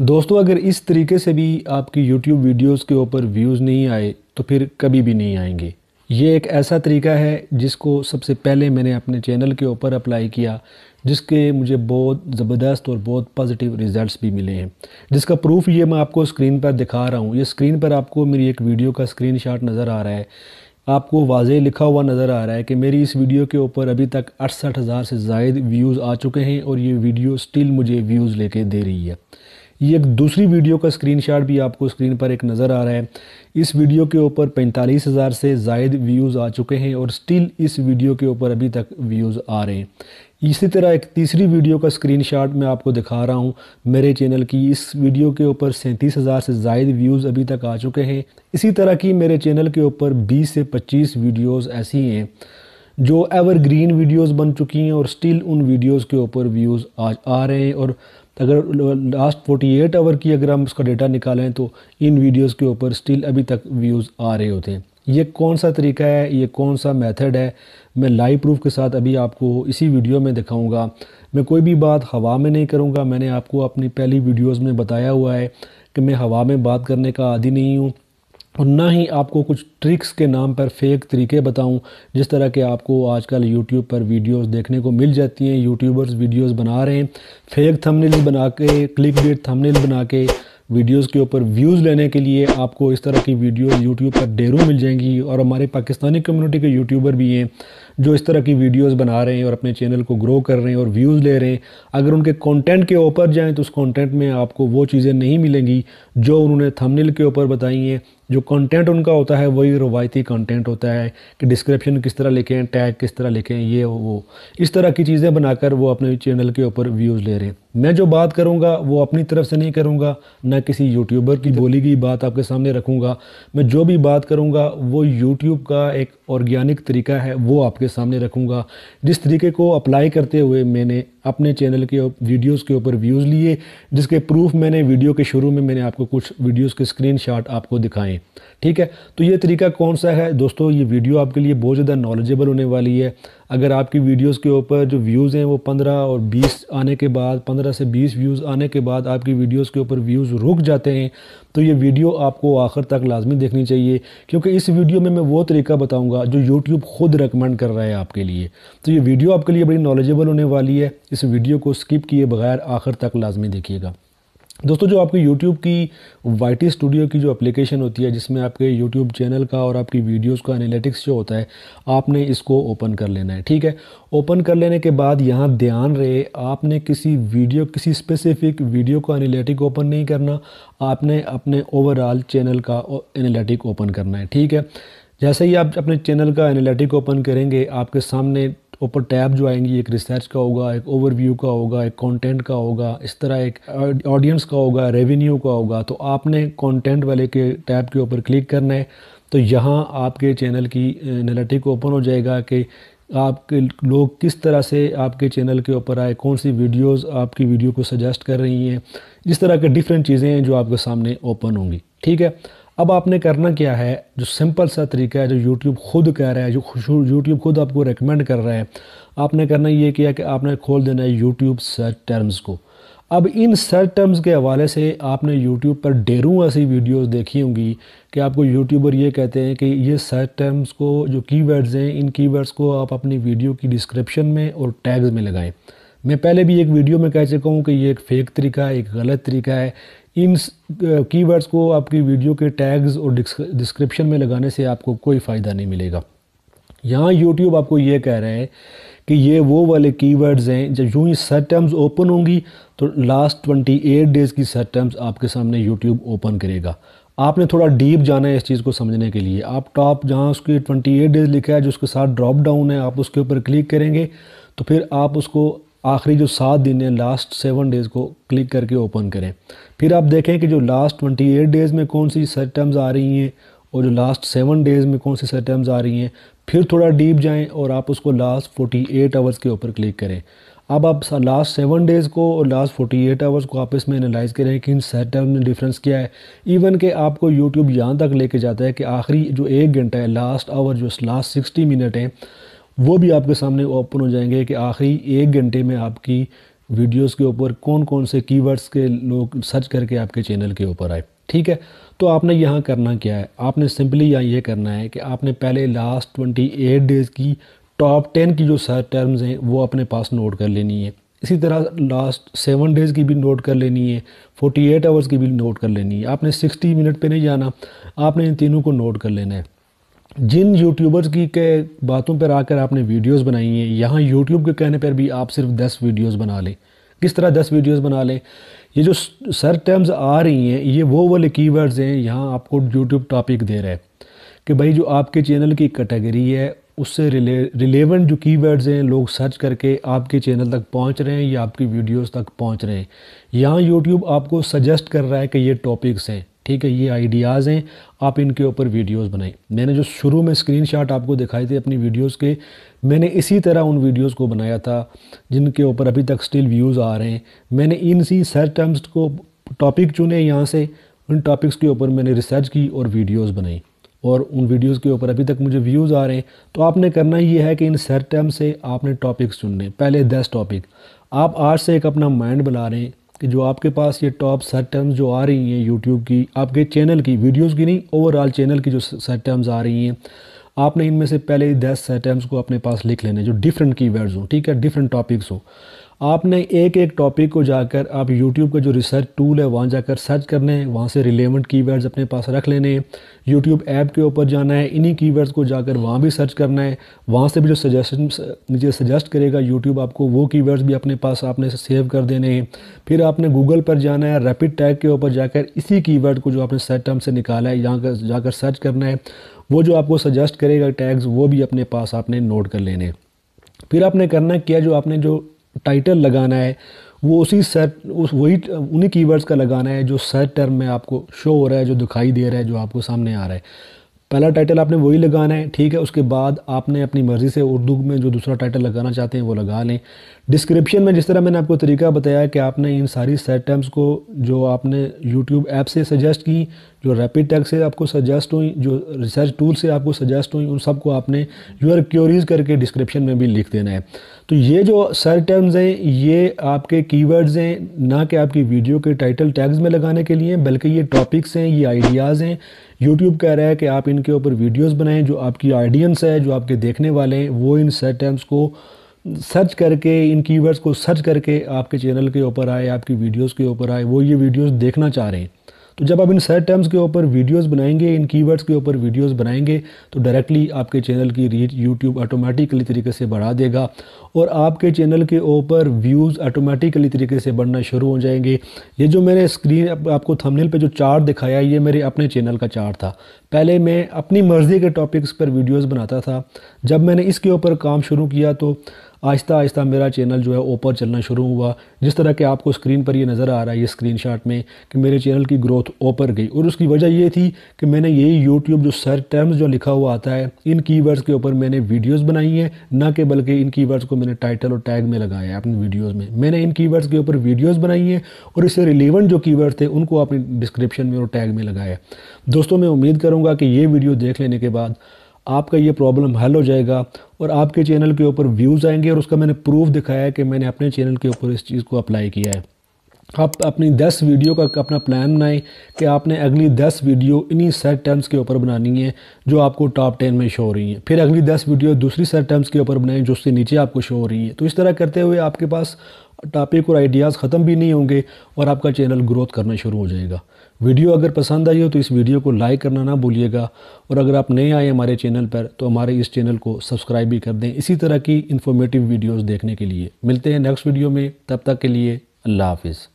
दोस्तों अगर इस तरीके से भी आपकी YouTube वीडियोस के ऊपर व्यूज़ नहीं आए तो फिर कभी भी नहीं आएंगे ये एक ऐसा तरीका है जिसको सबसे पहले मैंने अपने चैनल के ऊपर अप्लाई किया जिसके मुझे बहुत ज़बरदस्त और बहुत पॉजिटिव रिजल्ट्स भी मिले हैं जिसका प्रूफ ये मैं आपको स्क्रीन पर दिखा रहा हूँ ये स्क्रीन पर आपको मेरी एक वीडियो का स्क्रीन नज़र आ रहा है आपको वाजे लिखा हुआ नज़र आ रहा है कि मेरी इस वीडियो के ऊपर अभी तक अड़सठ हज़ार से जायद व्यूज़ आ चुके हैं और ये वीडियो स्टिल मुझे व्यूज़ लेके दे रही है ये एक दूसरी वीडियो का स्क्रीनशॉट भी आपको स्क्रीन पर एक नज़र आ रहा है इस वीडियो के ऊपर पैंतालीस हज़ार से जायद व्यूज़ आ चुके हैं और स्टिल इस वीडियो के ऊपर अभी तक व्यूज़ आ रहे हैं इसी तरह एक तीसरी वीडियो का स्क्रीनशॉट मैं आपको दिखा रहा हूँ मेरे चैनल की इस वीडियो के ऊपर सैंतीस हज़ार से जायद व्यूज़ अभी तक आ चुके हैं इसी तरह की मेरे चैनल के ऊपर बीस से पच्चीस वीडियोज़ ऐसी हैं जो एवरग्रीन वीडियोस बन चुकी हैं और स्टिल उन वीडियोस के ऊपर व्यूज़ आ रहे हैं और तो अगर लास्ट 48 आवर की अगर हम उसका डेटा निकालें तो इन वीडियोस के ऊपर स्टिल अभी तक व्यूज़ आ रहे होते हैं ये कौन सा तरीका है ये कौन सा मेथड है मैं लाइव प्रूफ के साथ अभी आपको इसी वीडियो में दिखाऊंगा मैं कोई भी बात हवा में नहीं करूंगा मैंने आपको अपनी पहली वीडियोस में बताया हुआ है कि मैं हवा में बात करने का आदि नहीं हूँ और ना ही आपको कुछ ट्रिक्स के नाम पर फेक तरीके बताऊं जिस तरह के आपको आजकल यूट्यूब पर वीडियोस देखने को मिल जाती हैं यूट्यूबर्स वीडियोस बना रहे हैं फेक थंबनेल बना के क्लिक बेट थमनेल बना के वीडियोस के ऊपर व्यूज़ लेने के लिए आपको इस तरह की वीडियो यूट्यूब पर डेरों मिल जाएंगी और हमारे पाकिस्तानी कम्यूनिटी के यूट्यूबर भी हैं जो इस तरह की वीडियोस बना रहे हैं और अपने चैनल को ग्रो कर रहे हैं और व्यूज़ ले रहे हैं अगर उनके कंटेंट के ऊपर जाएं तो उस कंटेंट में आपको वो चीज़ें नहीं मिलेंगी जो उन्होंने थंबनेल के ऊपर बताई हैं जो कंटेंट उनका होता है वही रवायती कंटेंट होता है कि डिस्क्रिप्शन किस तरह लिखें टैग किस तरह लिखें ये वो इस तरह की चीज़ें बनाकर वो अपने चैनल के ऊपर व्यूज़ ले रहे हैं मैं जो बात करूँगा वो अपनी तरफ से नहीं करूँगा ना किसी यूट्यूबर की बोली गई बात आपके सामने रखूँगा मैं जो भी बात करूँगा वो यूट्यूब का एक ऑर्गेनिक तरीका है वो आपके आपके सामने रखूँगा जिस तरीके को अप्लाई करते हुए मैंने अपने चैनल के वीडियोस के ऊपर व्यूज़ लिए जिसके प्रूफ मैंने वीडियो के शुरू में मैंने आपको कुछ वीडियोस के स्क्रीनशॉट आपको दिखाएं ठीक है तो ये तरीका कौन सा है दोस्तों ये वीडियो आपके लिए बहुत ज़्यादा नॉलेजेबल होने वाली है अगर आपकी वीडियोस के ऊपर जो व्यूज़ हैं वो पंद्रह और बीस आने के बाद पंद्रह से बीस व्यूज़ आने के बाद आपकी वीडियोज़ के ऊपर व्यूज़ रुक जाते हैं तो ये वीडियो आपको आखिर तक लाजमी देखनी चाहिए क्योंकि इस वीडियो में मैं वो तरीका बताऊँगा जो यूट्यूब खुद रिकमेंड कर रहा है आपके लिए तो ये वीडियो आपके लिए बड़ी नॉलेजेबल होने वाली है इस वीडियो को स्किप किए बगैर आखिर तक लाजमी देखिएगा दोस्तों जो आपकी YouTube की वाई स्टूडियो की जो एप्लीकेशन होती है जिसमें आपके YouTube चैनल का और आपकी वीडियोस का एनालिटिक्स जो होता है आपने इसको ओपन कर लेना है ठीक है ओपन कर लेने के बाद यहाँ ध्यान रहे आपने किसी वीडियो किसी स्पेसिफिक वीडियो का एनालिटिक ओपन नहीं करना आपने अपने ओवरऑल चैनल का एनालिटिक ओपन करना है ठीक है जैसे ही आप अपने चैनल का एनालिटिक ओपन करेंगे आपके सामने ऊपर टैब जो आएंगी एक रिसर्च का होगा एक ओवरव्यू का होगा एक कंटेंट का होगा इस तरह एक ऑडियंस का होगा रेवेन्यू का होगा तो आपने कंटेंट वाले के टैब के ऊपर क्लिक करना है तो यहाँ आपके चैनल की एनालिटिक ओपन हो जाएगा कि आपके लोग किस तरह से आपके चैनल के ऊपर आए कौन सी वीडियोज़ आपकी वीडियो को सजेस्ट कर रही हैं इस तरह के डिफरेंट चीज़ें हैं जो आपके सामने ओपन होंगी ठीक है अब आपने करना क्या है जो सिंपल सा तरीका है जो यूट्यूब खुद कह रहा है जो यूट्यूब खुद आपको रिकमेंड कर रहा है आपने करना ये किया कि आपने खोल देना है यूट्यूब सर्च टर्म्स को अब इन सर्च टर्म्स के हवाले से आपने यूट्यूब पर डेरों ऐसी वीडियोस देखी होंगी कि आपको यूट्यूबर ये कहते हैं कि ये सर्च टर्म्स को जो कीवर्ड्स हैं इन कीवर्ड्स को आप अपनी वीडियो की डिस्क्रिप्शन में और टैग्स में लगाएं मैं पहले भी एक वीडियो में कह चुका हूँ कि ये एक फ़ेक तरीका है एक गलत तरीका है इन कीवर्ड्स को आपकी वीडियो के टैग्स और डिस्क्रिप्शन में लगाने से आपको कोई फ़ायदा नहीं मिलेगा यहाँ यूट्यूब आपको ये कह रहे हैं कि ये वो वाले कीवर्ड्स हैं जब यूँ ही सर्च टर्म्स ओपन होंगी तो लास्ट 28 डेज़ की सर्च टर्म्स आपके सामने यूट्यूब ओपन करेगा आपने थोड़ा डीप जाना है इस चीज़ को समझने के लिए आप टॉप जहाँ उसके 28 डेज़ लिखा है जो उसके साथ ड्रॉप डाउन है आप उसके ऊपर क्लिक करेंगे तो फिर आप उसको आखिरी जो सात दिन है लास्ट सेवन डेज़ को क्लिक करके ओपन करें फिर आप देखें कि जो लास्ट ट्वेंटी एट डेज़ में कौन सी सर्च टर्म्स आ रही हैं और जो लास्ट सेवन डेज़ में कौन सी सर्च टर्म्स आ रही हैं फिर थोड़ा डीप जाएं और आप उसको लास्ट फोर्टी एट आवर्स के ऊपर क्लिक करें अब आप लास्ट सेवन डेज़ को और लास्ट फोर्टी एट आवर्स को आप इसमें एनालाइज करें कि इन सेटअप में डिफरेंस क्या है इवन के आपको यूट्यूब यहाँ तक लेके जाता है कि आखिरी जो एक घंटा है लास्ट आवर जो लास्ट सिक्सटी मिनट है वो भी आपके सामने ओपन हो जाएंगे कि आखिरी एक घंटे में आपकी वीडियोस के ऊपर कौन कौन से कीवर्ड्स के लोग सर्च करके आपके चैनल के ऊपर आए ठीक है तो आपने यहाँ करना क्या है आपने सिंपली यहाँ ये करना है कि आपने पहले लास्ट ट्वेंटी एट डेज़ की टॉप टेन की जो सर्च टर्म्स हैं वो अपने पास नोट कर लेनी है इसी तरह लास्ट सेवन डेज़ की भी नोट कर लेनी है फोर्टी एट आवर्स की भी नोट कर लेनी है आपने सिक्सटी मिनट पे नहीं जाना आपने इन तीनों को नोट कर लेना है जिन यूट्यूबर्स की के बातों पर आकर आपने वीडियोस बनाई हैं यहाँ यूट्यूब के कहने पर भी आप सिर्फ दस वीडियोस बना लें किस तरह दस वीडियोस बना लें ये जो सर टर्म्स आ रही हैं ये वो वाले कीवर्ड्स हैं यहाँ आपको यूट्यूब टॉपिक दे रहा है कि भाई जो आपके चैनल की कैटेगरी है उससे रिले रिलेवेंट जो कीवर्ड्स हैं लोग सर्च करके आपके चैनल तक पहुंच रहे हैं या आपकी वीडियोस तक पहुंच रहे हैं यहाँ यूट्यूब आपको सजेस्ट कर रहा है कि ये टॉपिक्स हैं ठीक है ये आइडियाज़ हैं आप इनके ऊपर वीडियोस बनाएं मैंने जो शुरू में स्क्रीनशॉट आपको दिखाए थे अपनी वीडियोस के मैंने इसी तरह उन वीडियोस को बनाया था जिनके ऊपर अभी तक स्टिल व्यूज़ आ रहे हैं मैंने इन सी सर टर्म्स को टॉपिक चुने यहाँ से उन टॉपिक्स के ऊपर मैंने रिसर्च की और वीडियोज़ बनाई और उन वीडियोज़ के ऊपर अभी तक मुझे व्यूज़ आ रहे हैं तो आपने करना ये है कि इन सर टर्म्स से आपने टॉपिक्स चुनने पहले दस टॉपिक आप आज से एक अपना माइंड बना रहे हैं कि जो आपके पास ये टॉप सर्च टर्म्स जो आ रही हैं यूट्यूब की आपके चैनल की वीडियोज़ की नहीं ओवरऑल चैनल की जो सर्च टर्म्स आ रही हैं आपने इनमें से पहले ही दस सर्च टर्म्स को अपने पास लिख लेने जो डिफरेंट की हो ठीक है डिफरेंट टॉपिक्स हो आपने एक एक टॉपिक को जाकर आप यूट्यूब का जो रिसर्च टूल है वहाँ जाकर सर्च करने हैं वहाँ से रिलेवेंट कीवर्ड्स अपने पास रख लेने हैं यूट्यूब ऐप के ऊपर जाना है इन्हीं कीवर्ड्स को जाकर वहाँ भी सर्च करना है वहाँ से भी जो सजेशन मुझे सजेस्ट करेगा यूट्यूब आपको वो की भी अपने पास आपने सेव कर देने हैं फिर आपने गूगल पर जाना है रैपिड टैग के ऊपर जाकर इसी की को जो आपने सर्च टर्म से निकाला है यहाँ जाकर, जाकर सर्च करना है वो जो आपको सजेस्ट करेगा टैग्स वो भी अपने पास आपने नोट कर लेने फिर आपने करना क्या जो आपने जो टाइटल लगाना है वो उसी सेट उस वही उन्हीं कीवर्ड्स का लगाना है जो सेट टर्म में आपको शो हो रहा है जो दिखाई दे रहा है जो आपको सामने आ रहा है पहला टाइटल आपने वही लगाना है ठीक है उसके बाद आपने अपनी मर्ज़ी से उर्दू में जो दूसरा टाइटल लगाना चाहते हैं वो लगा लें डिस्क्रिप्शन में जिस तरह मैंने आपको तरीका बताया कि आपने इन सारी सेट टर्म्स को जो आपने यूट्यूब ऐप से सजेस्ट की जो रैपिड टैक्स से आपको सजेस्ट हुई जो रिसर्च टूल से आपको सजेस्ट हुई उन सबको आपने यूर क्योरीज करके डिस्क्रिप्शन में भी लिख देना है तो ये जो सर टर्म्स हैं ये आपके कीवर्ड्स हैं ना कि आपकी वीडियो के टाइटल टैग्स में लगाने के लिए बल्कि ये टॉपिक्स हैं ये आइडियाज़ हैं यूट्यूब कह रहा है कि आप इनके ऊपर वीडियोज़ बनाएँ जो आपकी ऑडियंस है जो आपके देखने वाले हैं वो इन सर्च टर्म्स को सर्च करके इन कीवर्ड्स को सर्च करके आपके चैनल के ऊपर आए आपकी वीडियोस के ऊपर आए वो ये वीडियोस देखना चाह रहे हैं तो जब आप इन सर्च टर्म्स के ऊपर वीडियोस बनाएंगे इन कीवर्ड्स के ऊपर वीडियोस बनाएंगे तो डायरेक्टली आपके चैनल की रीच यूट्यूब ऑटोमेटिकली तरीके से बढ़ा देगा और आपके चैनल के ऊपर व्यूज़ ऑटोमेटिकली तरीके से बढ़ना शुरू हो जाएंगे ये जो मैंने स्क्रीन आपको थंबनेल पे जो चार्ट दिखाया ये मेरे अपने चैनल का चार्ट था पहले मैं अपनी मर्ज़ी के टॉपिक्स पर वीडियोज़ बनाता था जब मैंने इसके ऊपर काम शुरू किया तो आहिस्ता आहिस्ता मेरा चैनल जो है ऊपर चलना शुरू हुआ जिस तरह के आपको स्क्रीन पर ये नज़र आ रहा है ये स्क्रीनशॉट में कि मेरे चैनल की ग्रोथ ऊपर गई और उसकी वजह ये थी कि मैंने यही यूट्यूब जो सर्च टर्म्स जो लिखा हुआ आता है इन कीवर्ड्स के ऊपर मैंने वीडियोज़ बनाई हैं ना कि बल्कि इन कीवर्ड्स को मैंने टाइटल और टैग में लगाया है अपनी वीडियोज़ में मैंने इन कीवर्ड्स के ऊपर वीडियोज़ बनाई हैं और इससे रिलेवेंट जो कीवर्ड्स थे उनको अपनी डिस्क्रिप्शन में और टैग में लगाया दोस्तों मैं उम्मीद करूँगा कि ये वीडियो देख लेने के बाद आपका ये प्रॉब्लम हल हो जाएगा और आपके चैनल के ऊपर व्यूज़ आएंगे और उसका मैंने प्रूफ दिखाया है कि मैंने अपने चैनल के ऊपर इस चीज़ को अप्लाई किया है आप अपनी दस वीडियो का अपना प्लान बनाएं कि आपने अगली दस वीडियो इन्हीं सेट टर्म्स के ऊपर बनानी है जो आपको टॉप टेन में शो हो रही हैं फिर अगली दस वीडियो दूसरी सेट टर्म्स के ऊपर बनाएं जो उससे नीचे आपको शो हो रही हैं तो इस तरह करते हुए आपके पास टॉपिक और आइडियाज़ ख़त्म भी नहीं होंगे और आपका चैनल ग्रोथ करना शुरू हो जाएगा वीडियो अगर पसंद आई हो तो इस वीडियो को लाइक करना ना भूलिएगा और अगर आप नए आए हमारे चैनल पर तो हमारे इस चैनल को सब्सक्राइब भी कर दें इसी तरह की इन्फॉर्मेटिव वीडियोज़ देखने के लिए मिलते हैं नेक्स्ट वीडियो में तब तक के लिए अल्लाह हाफिज़